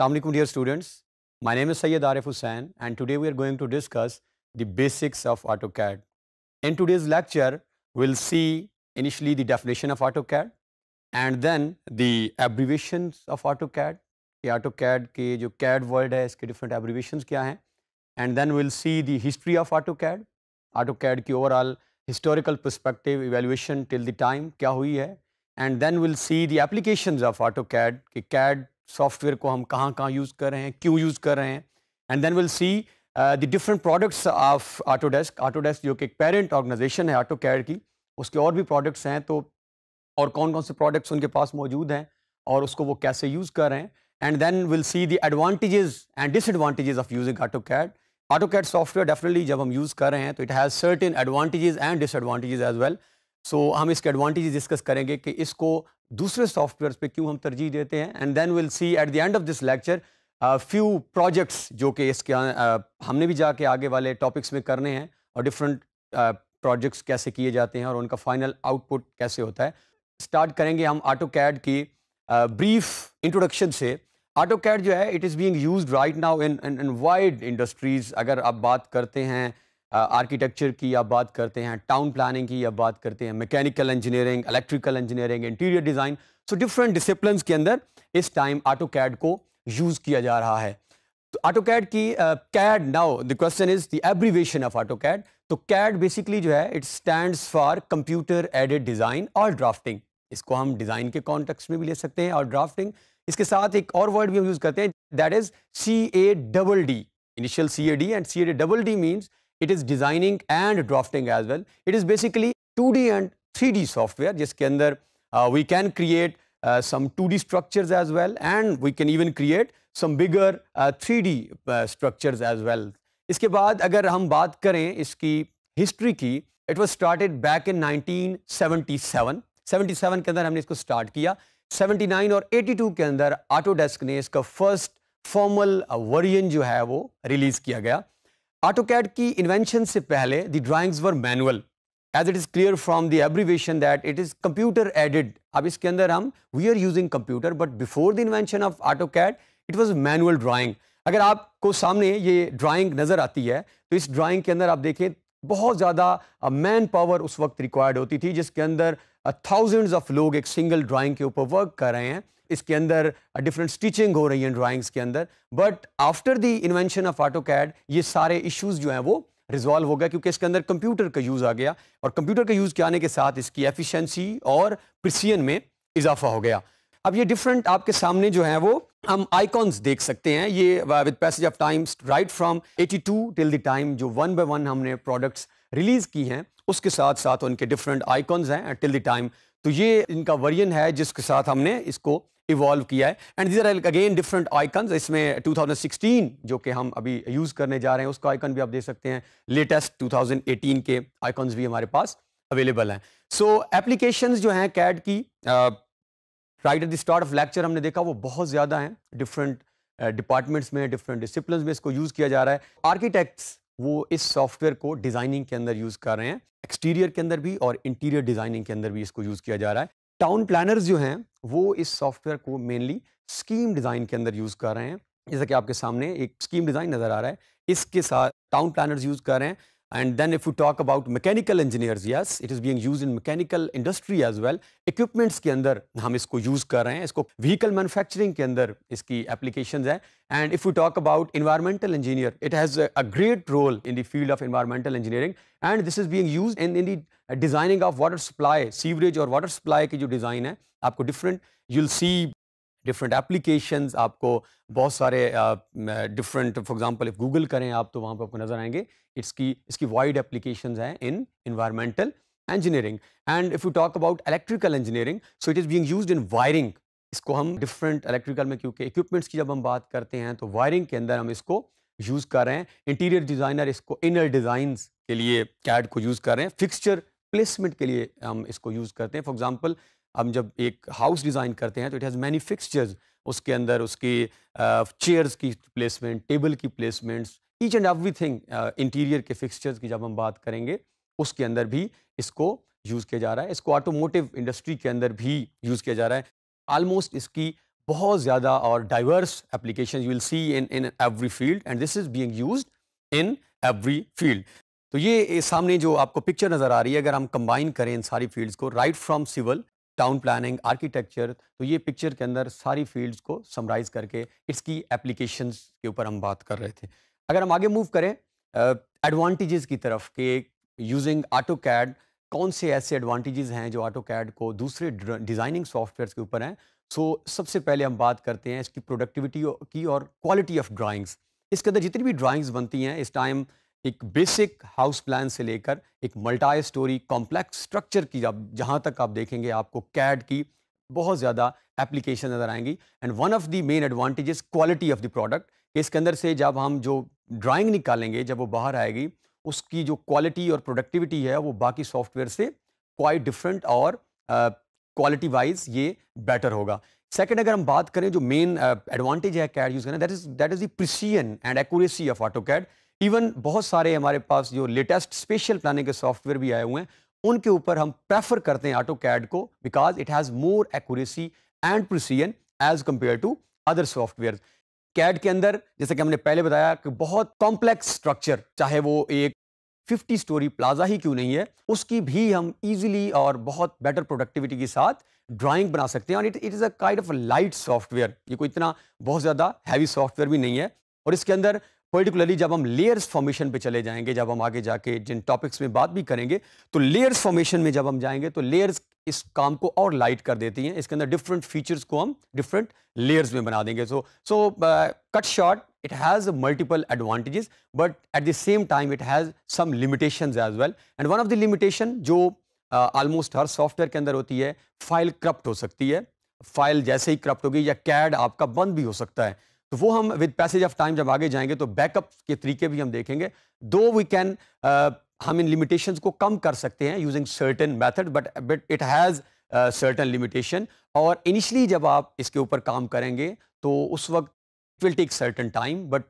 Assalamualaikum dear students, my name is Sayyed Arif Hussain and today we are going to discuss the basics of AutoCAD. In today's lecture, we'll see initially the definition of AutoCAD and then the abbreviations of AutoCAD, कि AutoCAD के जो CAD word है इसके different abbreviations क्या हैं and then we'll see the history of AutoCAD, AutoCAD की overall historical perspective evaluation till the time क्या हुई है and then we'll see the applications of AutoCAD कि CAD सॉफ्टवेयर को हम कहाँ कहाँ यूज़ कर रहे हैं क्यों यूज़ कर रहे हैं and then will see the different products of Autodesk Autodesk जो कि एक पेरेंट ऑर्गेनाइजेशन है ऑटो कैड की उसके और भी प्रोडक्ट्स हैं तो और कौन कौन से प्रोडक्ट्स उनके पास मौजूद हैं और उसको वो कैसे यूज़ कर रहे हैं and then will see the advantages and disadvantages of using AutoCAD AutoCAD software definitely जब हम यूज़ कर रहे हैं तो it has certain advantages and disadvantages as well so so, हम इसके एडवांटेज डिस्कस करेंगे कि इसको दूसरे सॉफ्टवेयर पे क्यों हम तरजीह देते हैं and then will see at the end of this lecture few projects जो कि इसके uh, हमने भी जाके आगे वाले टॉपिक्स में करने हैं और डिफरेंट प्रोजेक्ट्स uh, कैसे किए जाते हैं और उनका फाइनल आउटपुट कैसे होता है स्टार्ट करेंगे हम ऑटो कैड की ब्रीफ uh, इंट्रोडक्शन से ऑटो कैड जो है it is being use right now in wide industries अगर आप बात करते हैं आर्किटेक्चर की आप बात करते हैं टाउन प्लानिंग की आप बात करते हैं mechanical engineering electrical engineering interior design so different discipline के अंदर इस टाइम ऑटो कैड को यूज़ किया जा रहा है तो ऑटो कैड की CAD now the question is the abbreviation of AutoCAD तो कैड बेसिकली जो है it stand for computer aided design और ड्राफ्टिंग इसको हम डिज़ाइन के कॉन्टेक्स में भी ले सकते हैं और ड्राफ्टिंग इसके साथ एक और वर्ड भी हम यूज़ करते हैं that is C A double D initial C A D and C A double D means it is designing and drafting as well it is basically two D and three D software जिसके अंदर we can create some two D structures as well and we can even create some bigger three D structures as well इसके बाद अगर हम बात करें इसकी history की it was started back in nineteen seven seventy seven के अंदर हमने इसको स्टार्ट किया नाइन और एटी टू के अंदर आटोडेस्क ने इसका फर्स्ट फॉर्मल वर्जन जो है वो रिलीज़ किया गया AutoCAD की इन्वेंशन से पहले the drawings were manual as it is clear from the abbreviation that it is computer aided अब इसके अंदर हम we are using computer but before the invention of AutoCAD it was manual drawing अगर आपको सामने ये drawing नज़र आती है तो इस ड्राइंग के अंदर आप देखें बहुत ज़्यादा मैन पावर उस वक्त रिक्वायर्ड होती थी जिसके अंदर थाउजेंड्स ऑफ लोग एक सिंगल ड्राइंग के ऊपर वर्क कर रहे हैं इसके अंदर डिफरेंट स्टिचिंग हो रही है ड्राइंग्स के अंदर but after the invention of AutoCAD ये सारे इश्यूज जो हैं वो रिजॉल्व हो गया क्योंकि इसके अंदर कंप्यूटर का यूज़ आ गया और कंप्यूटर का यूज़ के आने के साथ इसकी एफिशिएंसी और प्रिसियन में इजाफा हो गया अब ये डिफरेंट आपके सामने जो है वो हम आइकॉन्स देख सकते हैं ये with passage of times right from 82 till the time जो वन बाय वन हमने प्रोडक्ट्स रिलीज़ की हैं उसके साथ साथ उनके डिफरेंट आइकॉन्स हैं टिल द टाइम तो ये इनका वर्जन है जिसके साथ हमने इसको इवॉल्व किया है and these are again different icons इसमें 2016 जो कि हम अभी यूज़ करने जा रहे हैं उसका आइकन भी आप देख सकते हैं लेटेस्ट 2018 के आइकन्स भी हमारे पास अवेलेबल हैं सो एप्लीकेशंस जो हैं कैड की right at the start of lecture हमने देखा वो बहुत ज़्यादा हैं डिफरेंट डिपार्टमेंट्स में डिफरेंट डिसिप्लिन में इसको यूज़ किया जा रहा है आर्किटेक्ट्स वो इस सॉफ्टवेयर को डिज़ाइनिंग के अंदर यूज़ कर रहे हैं एक्सटीरियर के अंदर भी और इंटीरियर डिज़ाइनिंग के अंदर भी इसको यूज़ किया जा रहा है टाउन प्लानर्स जो हैं वो इस सॉफ्टवेयर को मेनली स्कीम डिज़ाइन के अंदर यूज़ कर रहे हैं जैसा कि आपके सामने एक स्कीम डिज़ाइन नज़र आ रहा है इसके साथ टाउन प्लानर्स यूज़ कर रहे हैं And then if you talk about mechanical engineers, yes, it is being used in mechanical industry as well. Equipments ke andar hum isko use kar rahe hain isko vehicle manufacturing ke andar iski applications hai And if we talk about environmental engineer, it has a, a great role in the field of environmental engineering. And this is being used in, in the designing of water supply, sewerage or water supply ki jo design hai aapko different, you'll see different application आपको बहुत सारे different for example if Google करें आप तो वहाँ पर आपको नजर आएंगे इसकी इसकी वाइड एप्लीकेशन हैं in environmental engineering and if you talk about electrical engineering so it is being use in wiring इसको हम डिफरेंट इलेक्ट्रिकल में क्योंकि इक्विपमेंट्स की जब हम बात करते हैं तो वायरिंग के अंदर हम इसको यूज़ कर रहे हैं इंटीरियर डिज़ाइनर इसको इनर डिज़ाइन के लिए कैड को यूज़ कर रहे हैं फिक्सचर प्लेसमेंट के लिए हम इसको यूज़ करते हैं फॉर एग्जाम्पल हम जब एक हाउस डिज़ाइन करते हैं तो इट हैज़ मैनी फिक्सचर्स उसके अंदर उसकी चेयर्स की प्लेसमेंट टेबल की placements each and every thing interior के फिक्सचर्स की जब हम बात करेंगे उसके अंदर भी इसको यूज़ किया जा रहा है इसको ऑटोमोटिव इंडस्ट्री के अंदर भी यूज़ किया जा रहा है आलमोस्ट इसकी बहुत ज़्यादा और diverse application you will see in in every field and this is being used in every field तो ये सामने जो आपको पिक्चर नज़र आ रही है अगर हम कंबाइन करें इन सारी फील्ड्स को right from civil town planning architecture तो ये पिक्चर के अंदर सारी फील्ड्स को समराइज करके इसकी एप्लीकेशंस के ऊपर हम बात कर रहे थे अगर हम आगे मूव करें एडवांटेजेस uh, की तरफ कि यूजिंग ऑटो कैड कौन से ऐसे एडवांटेजेस हैं जो ऑटो कैड को दूसरे डिज़ाइनिंग सॉफ्टवेयर के ऊपर हैं सो so, सबसे पहले हम बात करते हैं इसकी प्रोडक्टिविटी की और क्वालिटी ऑफ ड्राइंग्स इसके अंदर जितनी भी ड्राइंग्स बनती हैं इस टाइम एक बेसिक हाउस प्लान से लेकर एक मल्टाई स्टोरी कॉम्प्लेक्स स्ट्रक्चर की जब जहाँ तक आप देखेंगे आपको कैड की बहुत ज़्यादा एप्लीकेशन नज़र आएंगी and one of the main advantages quality of the product इसके अंदर से जब हम जो ड्राइंग निकालेंगे जब वो बाहर आएगी उसकी जो क्वालिटी और प्रोडक्टिविटी है वो बाकी सॉफ्टवेयर से क्वाइट डिफरेंट और क्वालिटी वाइज ये बेटर होगा सेकेंड अगर हम बात करें जो मेन एडवांटेज है कैड यूज़ करना that is that is the precision and accuracy of AutoCAD even बहुत सारे हमारे पास जो लेटेस्ट स्पेशल प्लानिंग के सॉफ्टवेयर भी आए हुए हैं उनके ऊपर हम प्रेफर करते हैं ऑटो कैड को because it has more accuracy and precision as compare to other software CAD के अंदर जैसे कि हमने पहले बताया कि बहुत कॉम्प्लेक्स स्ट्रक्चर चाहे वो एक 50 स्टोरी प्लाजा ही क्यों नहीं है उसकी भी हम इजीली और बहुत बेटर प्रोडक्टिविटी के साथ ड्राइंग बना सकते हैं और it it is a kind of light software ये कोई इतना बहुत ज़्यादा हैवी सॉफ्टवेयर भी नहीं है और इसके अंदर पर्टिकुलरली जब हम लेयर्स फॉर्मेशन पे चले जाएंगे जब हम आगे जाके जिन टॉपिक्स में बात भी करेंगे तो लेयर्स फॉर्मेशन में जब हम जाएंगे तो लेयर्स इस काम को और लाइट कर देती हैं इसके अंदर डिफरेंट फीचर्स को हम डिफरेंट लेयर्स में बना देंगे so so cut short it has multiple advantages but at the same time it has some limitation as well and one of the limitation जो ऑलमोस्ट uh, हर सॉफ्टवेयर के अंदर होती है फाइल करप्ट हो सकती है फाइल जैसे ही करप्ट होगी या कैड आपका बंद भी हो सकता है तो वो हम विद पैसेज ऑफ टाइम जब आगे जाएंगे तो बैकअप के तरीके भी हम देखेंगे दो वी कैन हम इन लिमिटेशंस को कम कर सकते हैं using certain method but but it has certain limitation और इनिशली जब आप इसके ऊपर काम करेंगे तो उस वक्त it will take certain time but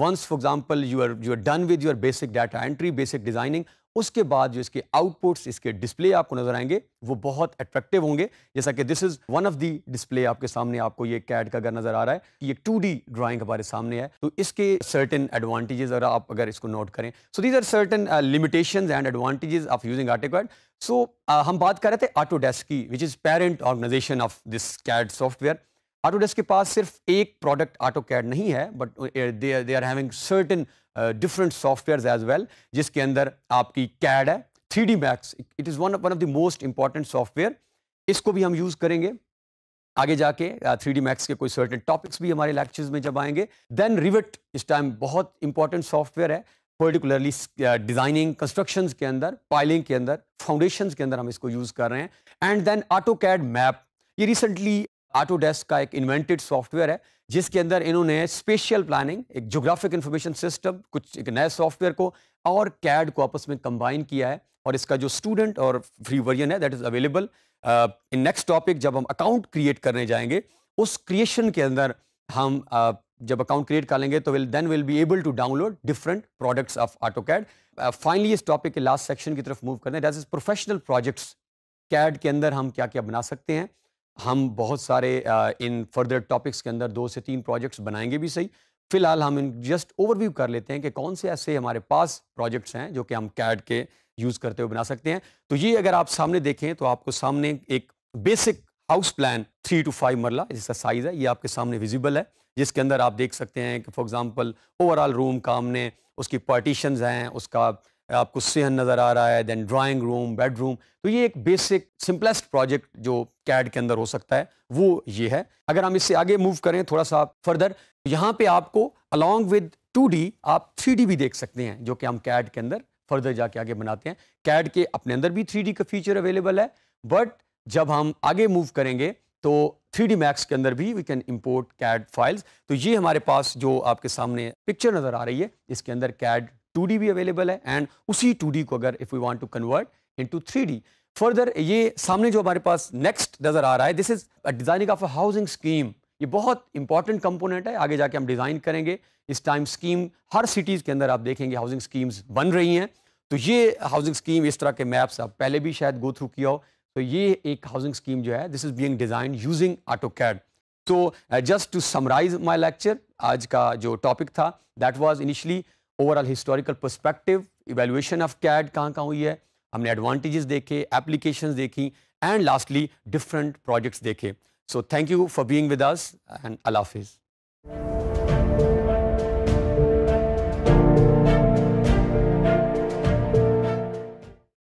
once for example you are you are done with your basic data entry basic designing उसके बाद जो इसके आउटपुट्स इसके डिस्प्ले आपको नजर आएंगे वो बहुत अट्रैक्टिव होंगे जैसा कि this is one of the display आपके सामने आपको ये कैड का अगर नजर आ रहा है कि ये टू डी ड्राॅइंग हमारे सामने है तो इसके सर्टन एडवांटेजेस अगर आप अगर इसको नोट करें so these are certain limitation and advantages of using article so हम बात कर रहे थे ऑटोडेस्क की which is parent organization of this CAD software Autodesk के पास सिर्फ एक प्रोडक्ट ऑटो कैड नहीं है but they are having certain different software as well जिसके अंदर आपकी कैड है three D max it is one one of the most important software इसको भी हम यूज़ करेंगे आगे जाके थ्री डी मैक्स के कोई सर्टेन टॉपिक्स भी हमारे लेक्चर्स में जब आएंगे देन रिवट इस टाइम बहुत इंपॉर्टेंट सॉफ्टवेयर है पर्टिकुलरली डिज़ाइनिंग कंस्ट्रक्शन के अंदर पाइलिंग के अंदर फाउंडेशन के अंदर हम इसको यूज़ कर रहे हैं and then AutoCAD map ये रिसेंटली ऑटोडेस्क का एक इन्वेंटेड सॉफ्टवेयर है जिसके अंदर इन्होंने स्पेशल प्लानिंग एक जोग्राफिक इन्फॉर्मेशन सिस्टम कुछ एक नए सॉफ्टवेयर को और कैड को आपस में कंबाइन किया है और इसका जो स्टूडेंट और फ्री वर्जन है that is available in next topic जब हम अकाउंट क्रिएट करने जाएंगे उस क्रिएशन के अंदर हम uh, जब अकाउंट क्रिएट कर लेंगे तो will then will be able to download different products of AutoCAD finally इस टॉपिक के लास्ट सेक्शन की तरफ मूव करना that is professional projects CAD के अंदर हम क्या क्या बना सकते हैं हम बहुत सारे इन फर्दर टॉपिक्स के अंदर दो से तीन प्रोजेक्ट्स बनाएंगे भी सही फ़िलहाल हम इन जस्ट ओवरव्यू कर लेते हैं कि कौन से ऐसे हमारे पास प्रोजेक्ट्स हैं जो कि हम कैड के यूज़ करते हुए बना सकते हैं तो ये अगर आप सामने देखें तो आपको सामने एक basic house plan three two five marla जिसका साइज़ है ये आपके सामने विजिबल है जिसके अंदर आप देख सकते हैं कि फॉर एग्ज़ाम्पल ओवरऑल रूम का हमने उसकी पार्टीशंस हैं उसका आपको सेहन नज़र आ रहा है देन ड्राइंग रूम बेडरूम तो ये एक बेसिक सिंपलेस्ट प्रोजेक्ट जो कैड के अंदर हो सकता है वो ये है अगर हम इससे आगे मूव करें थोड़ा सा फर्दर यहाँ पे आपको अलॉन्ग विद टू आप थ्री भी देख सकते हैं जो कि हम कैड के अंदर फर्दर जाके आगे बनाते हैं कैड के अपने अंदर भी थ्री का फीचर अवेलेबल है बट जब हम आगे मूव करेंगे तो थ्री डी मैक्स के अंदर भी we can import CAD files तो ये हमारे पास जो आपके सामने पिक्चर नज़र आ रही है इसके अंदर कैड डी भी अवेलेबल है एंड उसी डी को अगर if we want to convert three D further ये सामने जो हमारे पास नेक्स्ट नज़र आ रहा है this is designing of a housing scheme ये बहुत इंपॉर्टेंट कंपोनेंट है आगे जाके हम डिज़ाइन करेंगे इस टाइम स्कीम हर सिटीज़ के अंदर आप देखेंगे हाउसिंग स्कीम्स बन रही हैं तो ये हाउसिंग स्कीम इस तरह के मैप्स आप पहले भी शायद गो थ्रू किया हो तो ये एक हाउसिंग स्कीम जो है this is being design using AutoCAD तो just to summarize my lecture आज का जो टॉपिक था that was initially overall historical perspective evaluation of CAD कहाँ कहाँ हुई है हमने एडवांटेजेस देखे एप्लीकेशंस देखी एंड लास्टली डिफरेंट प्रोजेक्ट्स देखे so thank you for being with us and अल्लाह हाफिज़